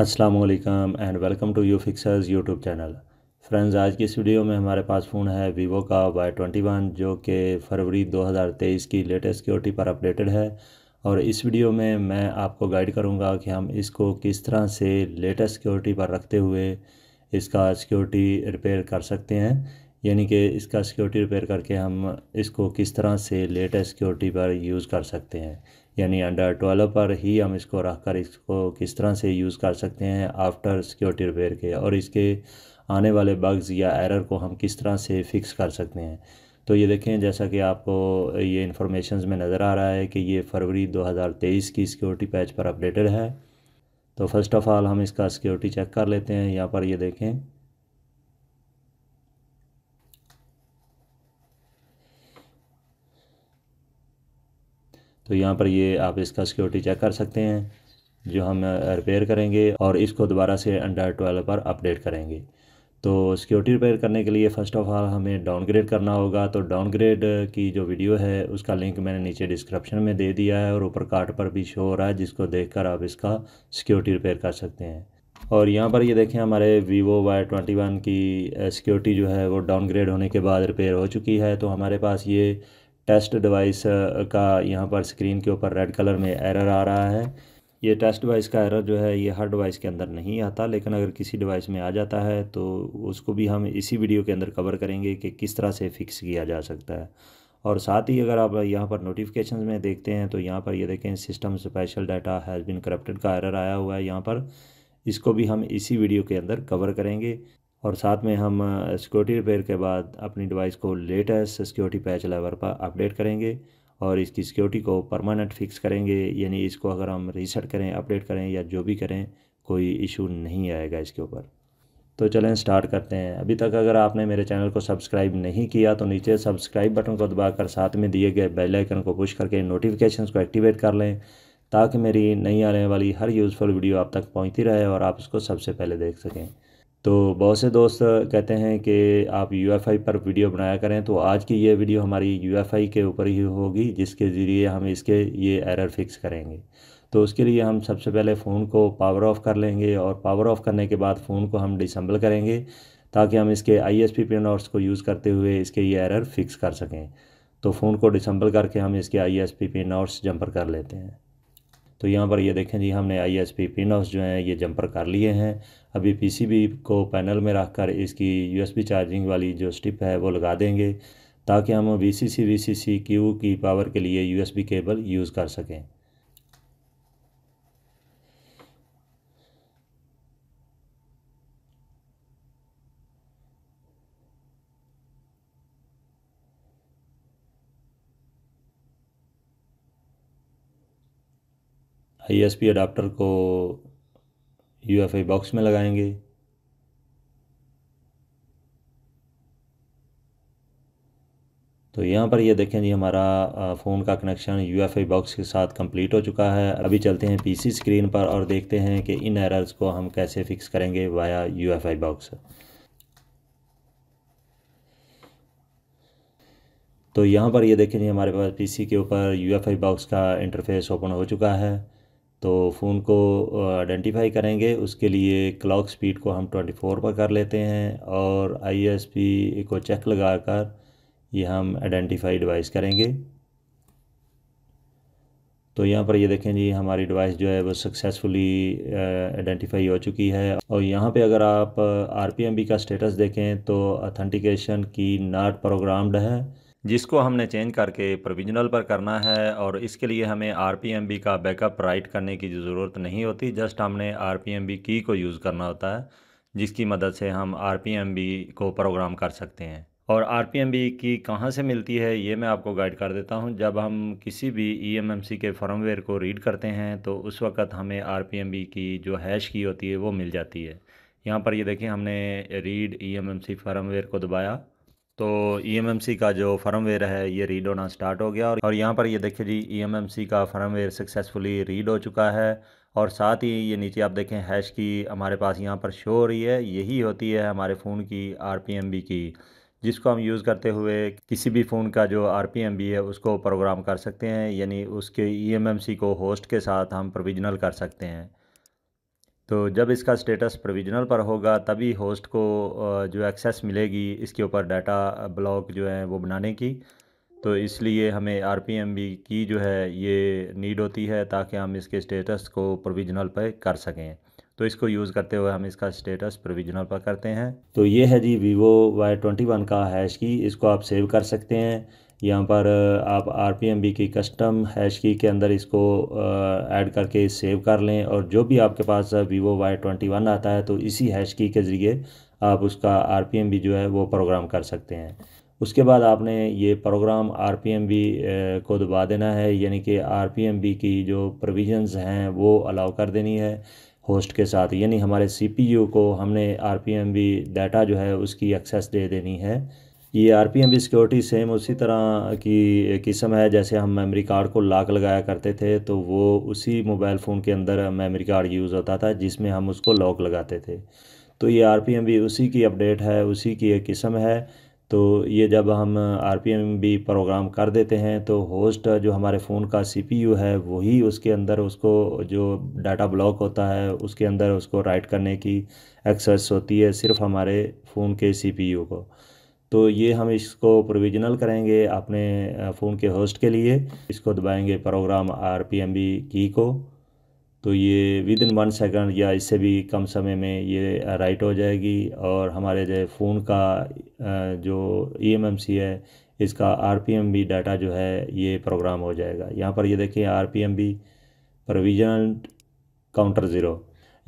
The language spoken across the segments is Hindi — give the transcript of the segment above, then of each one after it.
Aslam and welcome to you fixers YouTube channel friends आज की इस वीडियो में हमारे पास फ़ोन है वीवो का वाई ट्वेंटी वन जो कि फरवरी 2023 की लेटेस्ट सिक्योरिटी पर अपडेटेड है और इस वीडियो में मैं आपको गाइड करूंगा कि हम इसको किस तरह से लेटेस्ट सिक्योरिटी पर रखते हुए इसका सिक्योरिटी रिपेयर कर सकते हैं यानी कि इसका सिक्योरिटी रिपेयर करके हम इसको किस तरह से लेटेस्ट सिक्योरिटी पर यूज़ कर सकते हैं यानी अंडर ट्वेल्व पर ही हम इसको रख कर इसको किस तरह से यूज़ कर सकते हैं आफ्टर सिक्योरिटी रिपेयर के और इसके आने वाले बग्स या एरर को हम किस तरह से फिक्स कर सकते हैं तो ये देखें जैसा कि आपको ये इन्फॉर्मेशन में नज़र आ रहा है कि ये फरवरी 2023 की सिक्योरिटी पैच पर अपडेटेड है तो फर्स्ट ऑफ़ ऑल हम इसका सिक्योरिटी चेक कर लेते हैं यहाँ पर ये देखें तो यहाँ पर ये आप इसका सिक्योरिटी चेक कर सकते हैं जो हम रिपेयर करेंगे और इसको दोबारा से अंडर ट्वेल्व पर अपडेट करेंगे तो सिक्योरिटी रिपेयर करने के लिए फ़र्स्ट ऑफ़ ऑल हमें डाउनग्रेड करना होगा तो डाउनग्रेड की जो वीडियो है उसका लिंक मैंने नीचे डिस्क्रिप्शन में दे दिया है और ऊपर कार्ड पर भी शो हो रहा है जिसको देखकर आप इसका सिक्योरिटी रिपेयर कर सकते हैं और यहाँ पर ये देखें हमारे वीवो वाई ट्वेंटी वन की सिक्योरिटी जो है वो डाउनग्रेड होने के बाद रिपेयर हो चुकी है तो हमारे पास ये टेस्ट डिवाइस का यहाँ पर स्क्रीन के ऊपर रेड कलर में एरर आ रहा है ये टेस्ट डिवाइस का एरर जो है ये हर डिवाइस के अंदर नहीं आता लेकिन अगर किसी डिवाइस में आ जाता है तो उसको भी हम इसी वीडियो के अंदर कवर करेंगे कि किस तरह से फ़िक्स किया जा सकता है और साथ ही अगर आप यहाँ पर नोटिफिकेशन में देखते हैं तो यहाँ पर ये यह देखें system special data has been corrupted का एरर आया हुआ है यहाँ पर इसको भी हम इसी वीडियो के अंदर कवर करेंगे और साथ में हम सिक्योरिटी रिपेयर के बाद अपनी डिवाइस को लेटेस्ट सिक्योरिटी पैच लेवर पर अपडेट करेंगे और इसकी सिक्योरिटी को परमानेंट फिक्स करेंगे यानी इसको अगर हम रीसेट करें अपडेट करें या जो भी करें कोई इशू नहीं आएगा इसके ऊपर तो चलें स्टार्ट करते हैं अभी तक अगर आपने मेरे चैनल को सब्सक्राइब नहीं किया तो नीचे सब्सक्राइब बटन को दबाकर साथ में दिए गए बेल आइकन को पुश करके नोटिफिकेशन को एक्टिवेट कर लें ताकि मेरी नई आने वाली हर यूज़फुल वीडियो आप तक पहुँचती रहे और आप उसको सबसे पहले देख सकें तो बहुत से दोस्त कहते हैं कि आप यू पर वीडियो बनाया करें तो आज की ये वीडियो हमारी यू के ऊपर ही होगी जिसके ज़रिए हम इसके ये एरर फिक्स करेंगे तो उसके लिए हम सबसे पहले फ़ोन को पावर ऑफ़ कर लेंगे और पावर ऑफ़ करने के बाद फ़ोन को हम डिसम्बल करेंगे ताकि हम इसके आई एस पिन नोट्स को यूज़ करते हुए इसके ये एरर फिक्स कर सकें तो फ़ोन को डिसम्बल करके हम इसके I S pin notes jumper कर लेते हैं तो यहाँ पर ये देखें जी हमने आई एस पी पिनऑफ्स जो हैं ये जंपर कर लिए हैं अभी पीसीबी को पैनल में रखकर इसकी यूएसबी चार्जिंग वाली जो स्टिप है वो लगा देंगे ताकि हम V C C V C C Q की पावर के लिए यूएसबी केबल यूज़ कर सकें आई अडाप्टर को यू एफ आई बॉक्स में लगाएंगे तो यहाँ पर ये यह देखें जी हमारा फ़ोन का connection U F I box के साथ कंप्लीट हो चुका है अभी चलते हैं पीसी स्क्रीन पर और देखते हैं कि इन एरर्स को हम कैसे फ़िक्स करेंगे via U F I box तो यहाँ पर ये देखें जी हमारे पास पीसी के ऊपर यू एफ आई बॉक्स का इंटरफेस ओपन हो चुका है तो फ़ोन को आइडेंटिफाई करेंगे उसके लिए क्लॉक स्पीड को हम 24 पर कर लेते हैं और आईएसपी को चेक लगा कर ये हम आइडेंटिफाई डिवाइस करेंगे तो यहाँ पर ये यह देखें जी हमारी डिवाइस जो है वो सक्सेसफुली आइडेंटिफाई हो चुकी है और यहाँ पे अगर आप आर का स्टेटस देखें तो अथेंटिकेशन की नॉट प्रोग्राम्ड है जिसको हमने चेंज करके प्रोविजनल पर करना है और इसके लिए हमें आर का बैकअप राइट करने की ज़रूरत नहीं होती जस्ट हमने आर की को यूज़ करना होता है जिसकी मदद से हम आर को प्रोग्राम कर सकते हैं और आर की कहाँ से मिलती है ये मैं आपको गाइड कर देता हूँ जब हम किसी भी ई e के फर्मवेयर को रीड करते हैं तो उस वक़्त हमें आर की जो हैश की होती है वो मिल जाती है यहाँ पर ये देखिए हमने रीड ई फर्मवेयर को दबाया तो ई e का जो फर्मवेयर है ये रीड होना स्टार्ट हो गया और यहाँ पर ये देखिए जी ई e का फर्मवेयर सक्सेसफुली रीड हो चुका है और साथ ही ये नीचे आप देखें हैश की हमारे पास यहाँ पर शो हो रही है यही होती है हमारे फ़ोन की आर की जिसको हम यूज़ करते हुए किसी भी फ़ोन का जो आर पी एम बी है उसको प्रोग्राम कर सकते हैं यानी उसके ई एम एम सी को होस्ट के साथ हम प्रोविजनल कर सकते हैं तो जब इसका स्टेटस प्रोविजनल पर होगा तभी होस्ट को जो एक्सेस मिलेगी इसके ऊपर डाटा ब्लॉक जो है वो बनाने की तो इसलिए हमें आर पी एम बी की जो है ये नीड होती है ताकि हम इसके स्टेटस को प्रोविजनल पर कर सकें तो इसको यूज़ करते हुए हम इसका स्टेटस प्रोविजनल पर करते हैं तो ये है जी वीवो वाई ट्वेंटी वन का हैश की इसको आप सेव कर सकते हैं यहाँ पर आप आर पी एम बी की कस्टम हैश की के अंदर इसको ऐड करके सेव कर लें और जो भी आपके पास वीवो वाई ट्वेंटी वन आता है तो इसी हैश की के ज़रिए आप उसका आर पी एम बी जो है वो प्रोग्राम कर सकते हैं उसके बाद आपने ये program R P M B को दबा देना है यानी कि आर पी एम बी की जो प्रोविजंस हैं वो अलाउ कर देनी है होस्ट के साथ यानी हमारे सी पी यू को हमने R P M B data जो है उसकी एक्सेस दे देनी है ये आर पी एम भी सिक्योरिटी सेम उसी तरह की किस्म है जैसे हम मेमोरी कार्ड को लॉक लगाया करते थे तो वो उसी मोबाइल फ़ोन के अंदर मेमोरी कार्ड यूज़ होता था जिसमें हम उसको लॉक लगाते थे तो ये आर पी एम भी उसी की अपडेट है उसी की एक किस्म है तो ये जब हम आर पी एम भी प्रोग्राम कर देते हैं तो होस्ट जो हमारे फ़ोन का सी पी यू है वही उसके अंदर उसको जो डाटा ब्लॉक होता है उसके अंदर उसको राइट करने की एक्सेस होती है सिर्फ हमारे फ़ोन के सी पी यू को तो ये हम इसको प्रोविजनल करेंगे अपने फ़ोन के होस्ट के लिए इसको दबाएंगे program R P M B key को तो ये विद इन वन सेकेंड या इससे भी कम समय में ये राइट हो जाएगी और हमारे जो फ़ोन का जो ई एम एम सी है इसका R P M B data जो है ये प्रोग्राम हो जाएगा यहाँ पर ये देखिए R P M B provisional counter zero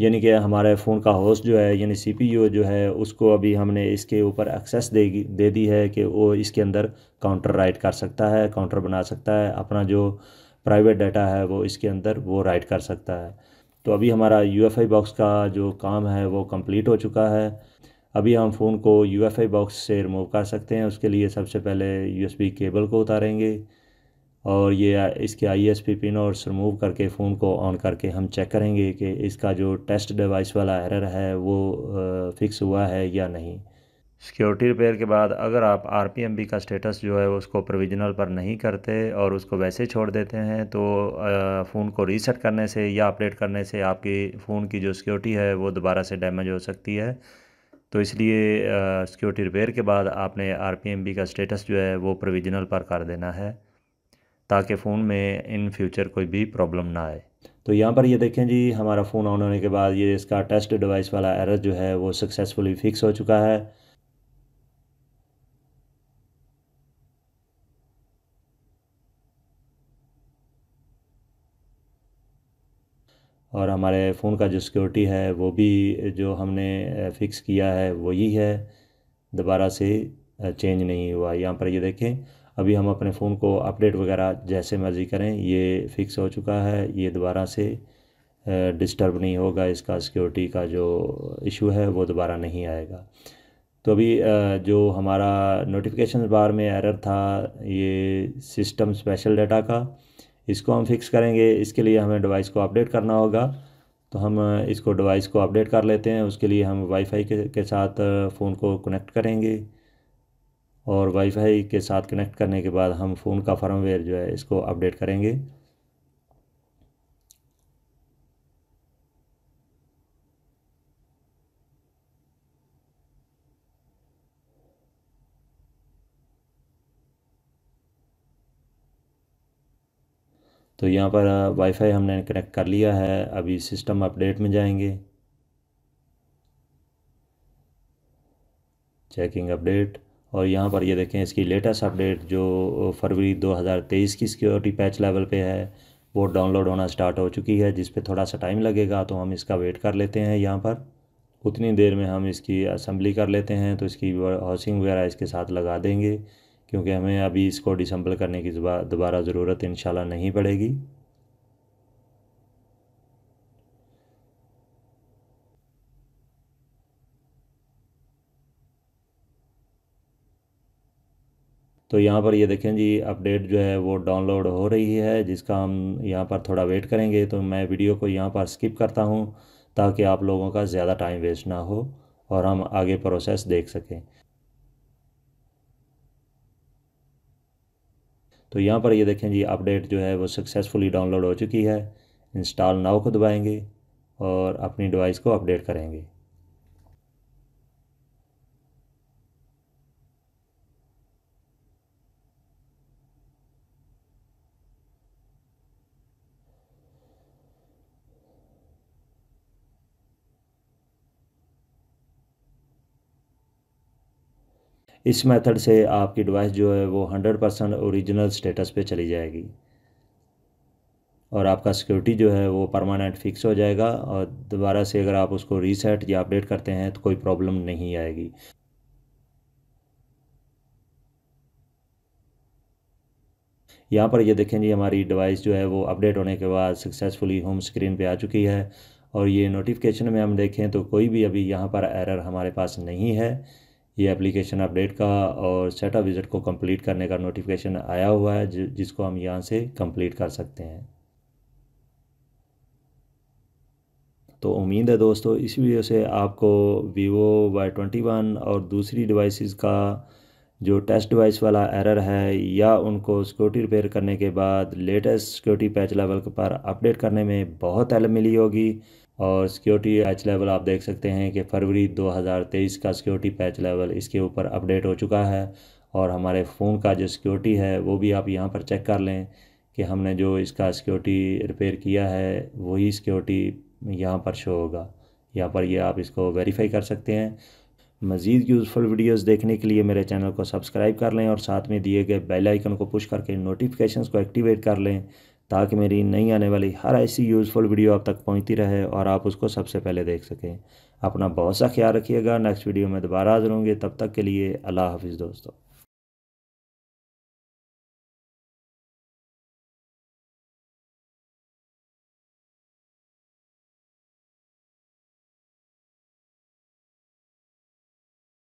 यानी कि हमारे फ़ोन का होस्ट जो है यानी सीपीयू जो है उसको अभी हमने इसके ऊपर एक्सेस दे दे दी है कि वो इसके अंदर काउंटर राइट कर सकता है काउंटर बना सकता है अपना जो प्राइवेट डाटा है वो इसके अंदर वो राइट कर सकता है तो अभी हमारा यू बॉक्स का जो काम है वो कम्प्लीट हो चुका है अभी हम फ़ोन को यू बॉक्स से रिमूव कर सकते हैं उसके लिए सबसे पहले यू केबल को उतारेंगे और ये इसके आईएसपी पिन और रिमूव करके फ़ोन को ऑन करके हम चेक करेंगे कि इसका जो टेस्ट डिवाइस वाला एरर है वो फिक्स हुआ है या नहीं सिक्योरिटी रिपेयर के बाद अगर आप आर का स्टेटस जो है उसको प्रोविजनल पर नहीं करते और उसको वैसे छोड़ देते हैं तो फ़ोन को रीसेट करने से या अपडेट करने से आपकी फ़ोन की जो सिक्योरिटी है वो दोबारा से डैमेज हो सकती है तो इसलिए सिक्योरिटी रिपेयर के बाद आपने आर का स्टेटस जो है वो प्रोविजनल पर कर देना है ताकि फ़ोन में इन फ्यूचर कोई भी प्रॉब्लम ना आए तो यहाँ पर ये देखें जी हमारा फ़ोन ऑन होने के बाद ये इसका टेस्ट डिवाइस वाला एरर जो है वो सक्सेसफुली फिक्स हो चुका है और हमारे फ़ोन का जो सिक्योरिटी है वो भी जो हमने फ़िक्स किया है वही है दोबारा से चेंज नहीं हुआ यहाँ पर ये देखें अभी हम अपने फ़ोन को अपडेट वगैरह जैसे मर्ज़ी करें ये फ़िक्स हो चुका है ये दोबारा से डिस्टर्ब नहीं होगा इसका सिक्योरिटी का जो इशू है वो दोबारा नहीं आएगा तो अभी जो हमारा नोटिफिकेशन बार में एरर था ये सिस्टम स्पेशल डाटा का इसको हम फिक्स करेंगे इसके लिए हमें डिवाइस को अपडेट करना होगा तो हम इसको डिवाइस को अपडेट कर लेते हैं उसके लिए हम वाईफाई के, के साथ फ़ोन को कनेक्ट करेंगे और वाईफाई के साथ कनेक्ट करने के बाद हम फ़ोन का फर्मवेयर जो है इसको अपडेट करेंगे तो यहाँ पर वाईफाई हमने कनेक्ट कर लिया है अभी सिस्टम अपडेट में जाएंगे चेकिंग अपडेट और यहाँ पर ये देखें इसकी लेटेस्ट अपडेट जो फरवरी 2023 की सिक्योरिटी पैच लेवल पे है वो डाउनलोड होना स्टार्ट हो चुकी है जिस पे थोड़ा सा टाइम लगेगा तो हम इसका वेट कर लेते हैं यहाँ पर उतनी देर में हम इसकी असम्बली कर लेते हैं तो इसकी हाउसिंग वगैरह इसके साथ लगा देंगे क्योंकि हमें अभी इसको डिसम्बल करने की दोबारा ज़रूरत इन नहीं पड़ेगी तो यहाँ पर ये देखें जी अपडेट जो है वो डाउनलोड हो रही है जिसका हम यहाँ पर थोड़ा वेट करेंगे तो मैं वीडियो को यहाँ पर स्किप करता हूँ ताकि आप लोगों का ज़्यादा टाइम वेस्ट ना हो और हम आगे प्रोसेस देख सकें तो यहाँ पर ये देखें जी अपडेट जो है वो सक्सेसफुली डाउनलोड हो चुकी है इंस्टॉल नाव को दबाएँगे और अपनी डिवाइस को अपडेट करेंगे इस मेथड से आपकी डिवाइस जो है वो हंड्रेड परसेंट औरिजिनल स्टेटस पे चली जाएगी और आपका सिक्योरिटी जो है वो परमानेंट फिक्स हो जाएगा और दोबारा से अगर आप उसको रीसेट या अपडेट करते हैं तो कोई प्रॉब्लम नहीं आएगी यहाँ पर ये देखें जी हमारी डिवाइस जो है वो अपडेट होने के बाद सक्सेसफुली होम स्क्रीन पे आ चुकी है और ये नोटिफिकेशन में हम देखें तो कोई भी अभी यहाँ पर एरर हमारे पास नहीं है ये एप्लीकेशन अपडेट का और सेटअप विजिट को कंप्लीट करने का नोटिफिकेशन आया हुआ है जिसको हम यहाँ से कंप्लीट कर सकते हैं तो उम्मीद है दोस्तों इस वीडियो से आपको vivo वाई ट्वेंटी वन और दूसरी डिवाइसेस का जो टेस्ट डिवाइस वाला एरर है या उनको सिक्योरिटी रिपेयर करने के बाद लेटेस्ट सिक्योरिटी पैच लेवल पर अपडेट करने में बहुत हेल्प मिली होगी और सिक्योरिटी पैच लेवल आप देख सकते हैं कि फरवरी 2023 का सिक्योरिटी पैच लेवल इसके ऊपर अपडेट हो चुका है और हमारे फ़ोन का जो सिक्योरिटी है वो भी आप यहाँ पर चेक कर लें कि हमने जो इसका सिक्योरिटी रिपेयर किया है वही सिक्योरिटी यहाँ पर शो होगा यहाँ पर ये यह आप इसको वेरीफाई कर सकते हैं मज़ीद यूज़फुल वीडियोस देखने के लिए मेरे चैनल को सब्सक्राइब कर लें और साथ में दिए गए बेल आइकन को पुश करके नोटिफिकेशंस को एक्टिवेट कर लें ताकि मेरी नई आने वाली हर ऐसी यूज़फुल वीडियो आप तक पहुंचती रहे और आप उसको सबसे पहले देख सकें अपना बहुत सा ख्याल रखिएगा नेक्स्ट वीडियो में दोबारा हाजिर होंगे तब तक के लिए अल्लाह हाफिज़ दोस्तों